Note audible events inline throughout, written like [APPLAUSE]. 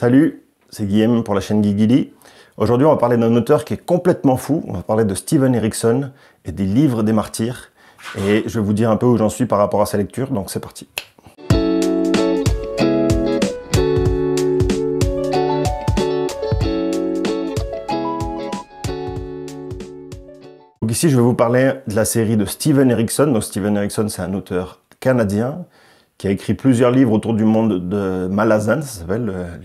Salut, c'est Guillaume pour la chaîne Guigui. Aujourd'hui, on va parler d'un auteur qui est complètement fou. On va parler de Steven Erickson et des livres des martyrs. Et je vais vous dire un peu où j'en suis par rapport à sa lecture, donc c'est parti. Donc ici, je vais vous parler de la série de Steven Erickson. Donc Steven Erickson, c'est un auteur canadien qui a écrit plusieurs livres autour du monde de Malazan, ça s'appelle, euh,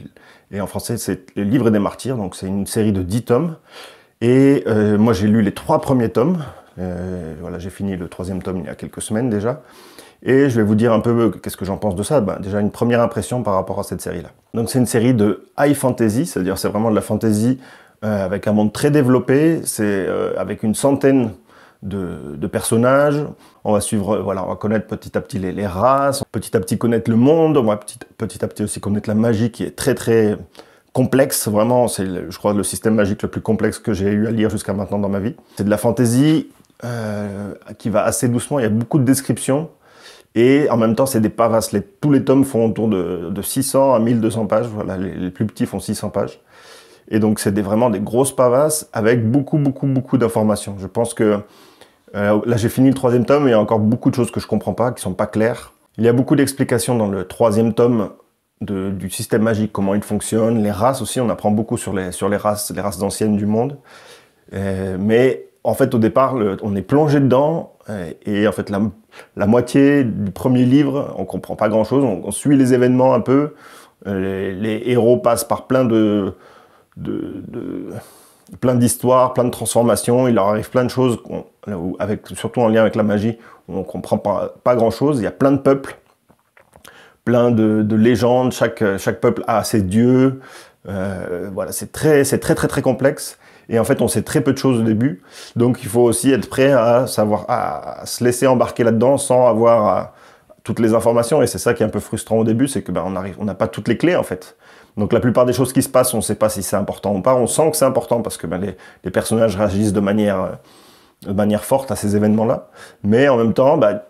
et en français c'est Le Livre des Martyrs, donc c'est une série de 10 tomes. Et euh, moi j'ai lu les trois premiers tomes, euh, voilà, j'ai fini le troisième tome il y a quelques semaines déjà, et je vais vous dire un peu qu'est-ce que j'en pense de ça. Ben, déjà une première impression par rapport à cette série-là. Donc c'est une série de high fantasy, c'est-à-dire c'est vraiment de la fantasy avec un monde très développé, c'est avec une centaine de, personnages. On va suivre, voilà, on va connaître petit à petit les, races, petit à petit connaître le monde, on va petit, petit, à petit aussi connaître la magie qui est très très complexe, vraiment, c'est je crois le système magique le plus complexe que j'ai eu à lire jusqu'à maintenant dans ma vie. C'est de la fantaisie euh, qui va assez doucement, il y a beaucoup de descriptions, et en même temps c'est des pavasses, tous les tomes font autour de, 600 à 1200 pages, voilà, les plus petits font 600 pages. Et donc, c'est vraiment des grosses pavasses avec beaucoup, beaucoup, beaucoup d'informations. Je pense que euh, là, j'ai fini le troisième tome et il y a encore beaucoup de choses que je comprends pas, qui sont pas claires. Il y a beaucoup d'explications dans le troisième tome du système magique, comment il fonctionne, les races aussi. On apprend beaucoup sur les, sur les races, les races anciennes du monde. Euh, mais en fait, au départ, on est plongé dedans euh, et, en fait, la, la, moitié du premier livre, on comprend pas grand-chose. On, suit les événements un peu. les, héros passent par plein de de, plein d'histoires, plein de transformations, il leur arrive plein de choses, avec, surtout en lien avec la magie, on ne comprend pas, grand-chose, il y a plein de peuples, plein de, légendes, chaque, chaque, peuple a ses dieux, euh, voilà, c'est très, très très très complexe, et en fait on sait très peu de choses au début, donc il faut aussi être prêt à, savoir, à se laisser embarquer là-dedans sans avoir euh, toutes les informations, et c'est ça qui est un peu frustrant au début, c'est que ben, on n'a on pas toutes les clés en fait. Donc la plupart des choses qui se passent, on ne sait pas si c'est important ou pas. On sent que c'est important parce que ben, les, personnages réagissent de manière, euh, de manière forte à ces événements-là. Mais en même temps, ben,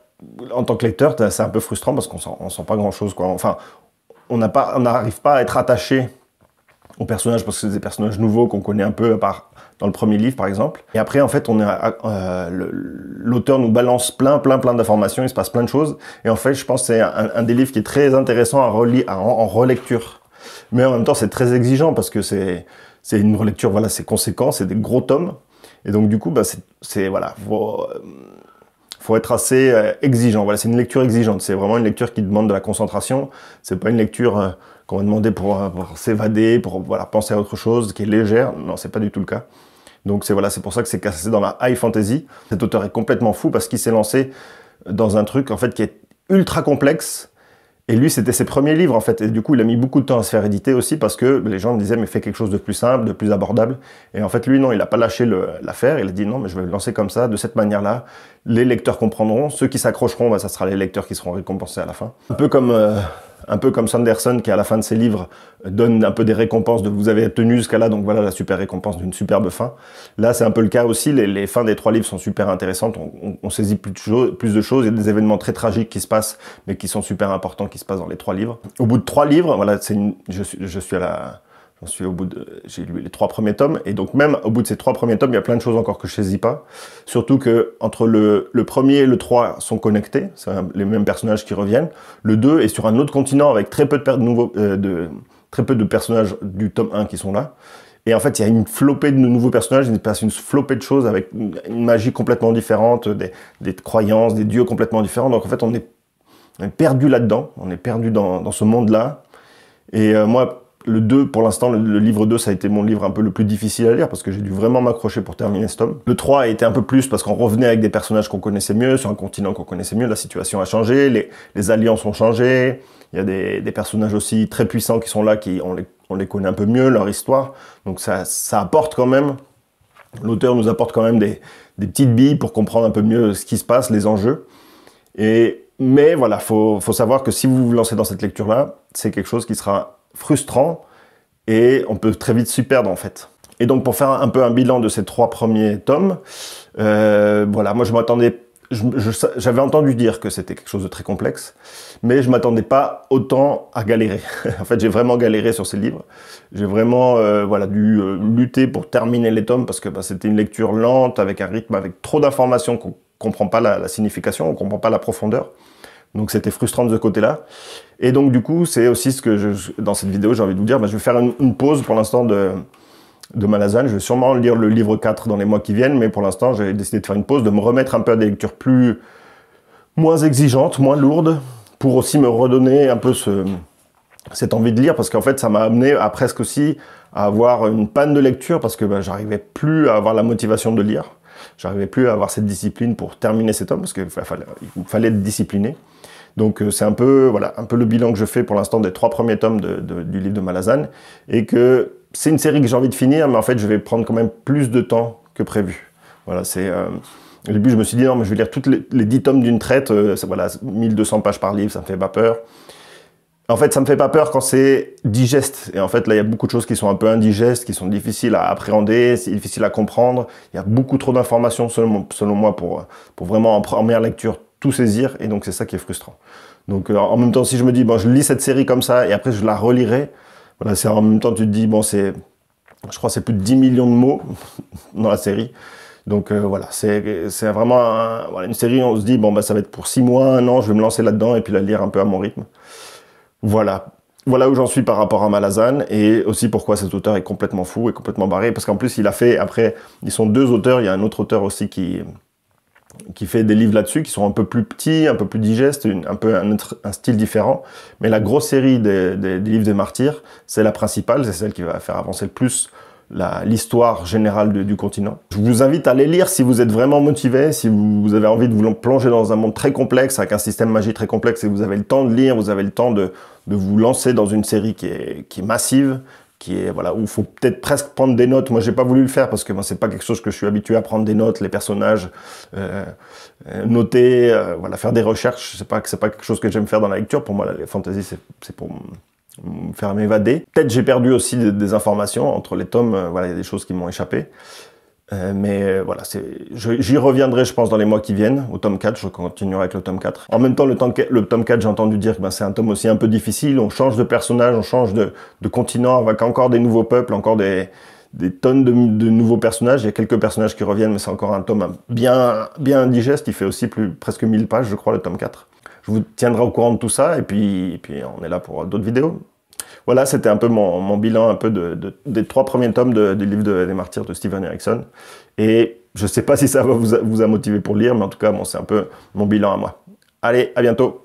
en tant que lecteur, c'est un peu frustrant parce qu'on ne sent pas grand-chose. Enfin, on n'arrive pas à être attaché aux personnages parce que c'est des personnages nouveaux qu'on connaît un peu dans le premier livre par exemple. Et après en fait on euh, l'auteur nous balance plein plein plein d'informations, il se passe plein de choses. Et en fait je pense que c'est un, des livres qui est très intéressant à relire en relecture. Mais en même temps, c'est très exigeant parce que c'est c'est une relecture, voilà, c'est conséquent, c'est des gros tomes. Et donc, du coup, bah, c'est, voilà, euh, faut, être assez euh, exigeant. Voilà, c'est une lecture exigeante. C'est vraiment une lecture qui demande de la concentration. C'est pas une lecture euh, qu'on va demander pour, s'évader, pour voilà, penser à autre chose, qui est légère. Non, c'est pas du tout le cas. Donc c'est voilà, c'est pour ça que c'est cassé dans la high fantasy. Cet auteur est complètement fou parce qu'il s'est lancé dans un truc en fait qui est ultra complexe et lui, c'était ses premiers livres en fait. Et du coup, il a mis beaucoup de temps à se faire éditer aussi parce que les gens disaient mais fais quelque chose de plus simple, de plus abordable. Et en fait, lui, non, il n'a pas lâché l'affaire. Il a dit non, mais je vais le lancer comme ça, de cette manière-là les lecteurs comprendront. Ceux qui s'accrocheront, bah, ça sera les lecteurs qui seront récompensés à la fin. Un peu comme, euh, un peu comme Sanderson qui, à la fin de ses livres, donne un peu des récompenses de vous avez tenu jusqu'à là, donc voilà la super récompense d'une superbe fin. Là, c'est un peu le cas aussi. Les, fins des trois livres sont super intéressantes. On, saisit plus de, choses, plus de choses. Il y a des événements très tragiques qui se passent, mais qui sont super importants, qui se passent dans les trois livres. Au bout de trois livres, voilà, c'est je, je suis à la suis au bout de, j'ai lu les trois premiers tomes, et donc même au bout de ces trois premiers tomes, il y a plein de choses encore que je saisis pas. Surtout que entre le, premier et le 3 sont connectés, c'est les mêmes personnages qui reviennent. Le 2 est sur un autre continent avec très peu de, nouveaux, euh, de très peu de personnages du tome 1 qui sont là. Et en fait, il y a une flopée de nouveaux personnages, il une flopée de choses avec une magie complètement différente, des, croyances, des dieux complètement différents. Donc en fait, on est, perdu là-dedans, on est perdu dans, ce monde-là. Et euh, moi, le 2, pour l'instant, le, livre 2, ça a été mon livre un peu le plus difficile à lire parce que j'ai dû vraiment m'accrocher pour terminer ce tome. Le 3 a été un peu plus parce qu'on revenait avec des personnages qu'on connaissait mieux, sur un continent qu'on connaissait mieux, la situation a changé, les, alliances ont changé, il y a des, personnages aussi très puissants qui sont là, qui on les, connaît un peu mieux, leur histoire. Donc ça, apporte quand même, l'auteur nous apporte quand même des, petites billes pour comprendre un peu mieux ce qui se passe, les enjeux. Et mais voilà, faut, faut savoir que si vous vous lancez dans cette lecture-là, c'est quelque chose qui sera frustrant et on peut très vite s'y perdre en fait. Et donc pour faire un peu un bilan de ces trois premiers tomes, euh, voilà, moi je m'attendais, j'avais entendu dire que c'était quelque chose de très complexe, mais je m'attendais pas autant à galérer. [LAUGHS] en fait, j'ai vraiment galéré sur ces livres. J'ai vraiment, euh, voilà, dû euh, lutter pour terminer les tomes parce que bah, c'était une lecture lente avec un rythme avec trop d'informations qu'on comprend pas la, la signification, on comprend pas la profondeur. Donc c'était frustrant de ce côté-là. Et donc du coup, c'est aussi ce que dans cette vidéo, j'ai envie de vous dire, bah, je vais faire une, pause pour l'instant de, de Je vais sûrement lire le livre 4 dans les mois qui viennent, mais pour l'instant, j'ai décidé de faire une pause, de me remettre un peu à des lectures plus, moins exigeantes, moins lourdes, pour aussi me redonner un peu cette envie de lire, parce qu'en fait, ça m'a amené à presque aussi à avoir une panne de lecture, parce que bah, j'arrivais plus à avoir la motivation de lire. J'arrivais plus à avoir cette discipline pour terminer cet homme, parce qu'il fallait, il fallait être discipliné. Donc euh, c'est un peu voilà un peu le bilan que je fais pour l'instant des trois premiers tomes du livre de Malazan et que c'est une série que j'ai envie de finir, mais en fait je vais prendre quand même plus de temps que prévu. Voilà, c'est euh, au début je me suis dit non mais je vais lire toutes les, dix tomes d'une traite, euh, voilà 1200 pages par livre, ça me fait pas peur. En fait, ça me fait pas peur quand c'est digeste. Et en fait, là, il y a beaucoup de choses qui sont un peu indigestes, qui sont difficiles à appréhender, difficiles à comprendre. Il y a beaucoup trop d'informations, selon, selon, moi, pour, pour vraiment en première lecture saisir, et donc c'est ça qui est frustrant. Donc euh, en même temps, si je me dis, bon, je lis cette série comme ça, et après je la relirai, voilà, c'est en même temps, tu te dis, bon, c'est, je crois, c'est plus de 10 millions de mots [LAUGHS] dans la série. Donc euh, voilà, c'est vraiment une série, on se dit, bon, bah, ça va être pour six mois, un an, je vais me lancer là-dedans, et puis la lire un peu à mon rythme. Voilà. Voilà où j'en suis par rapport à Malazan et aussi pourquoi cet auteur est complètement fou et complètement barré parce qu'en plus il a fait après ils sont deux auteurs il y a un autre auteur aussi qui qui fait des livres là-dessus, qui sont un peu plus petits, un peu plus digestes, un peu un, style différent. Mais la grosse série des, livres des martyrs, c'est la principale, c'est celle qui va faire avancer le plus l'histoire générale du continent. Je vous invite à les lire si vous êtes vraiment motivé, si vous, avez envie de vous plonger dans un monde très complexe, avec un système magique très complexe, et vous avez le temps de lire, vous avez le temps de, vous lancer dans une série qui est massive qui est voilà où faut peut-être presque prendre des notes. Moi, j'ai pas voulu le faire parce que moi, c'est pas quelque chose que je suis habitué à prendre des notes, les personnages euh, euh noter, euh, voilà, faire des recherches. C'est pas c'est pas quelque chose que j'aime faire dans la lecture. Pour moi, la fantasy, c'est pour me faire m'évader. Peut-être j'ai perdu aussi des, des, informations entre les tomes. Euh, voilà, il y a des choses qui m'ont échappé. Euh, mais euh, voilà, j'y reviendrai, je pense, dans les mois qui viennent, au tome 4, je continuerai avec le tome 4. En même temps, le, tome, 4, j'ai entendu dire que ben, c'est un tome aussi un peu difficile, on change de personnage, on change de, de continent, avec encore des nouveaux peuples, encore des, des tonnes de, de, nouveaux personnages, il y a quelques personnages qui reviennent, mais c'est encore un tome bien, bien indigeste, il fait aussi plus, presque 1000 pages, je crois, le tome 4. Je vous tiendrai au courant de tout ça, et puis, et puis on est là pour d'autres vidéos. Voilà, c'était un peu mon, bilan un peu des trois premiers tomes du livre des Martyrs de Steven Erickson. Et je ne sais pas si ça va vous a, motivé pour lire, mais en tout cas, c'est un peu mon bilan à moi. Allez, à bientôt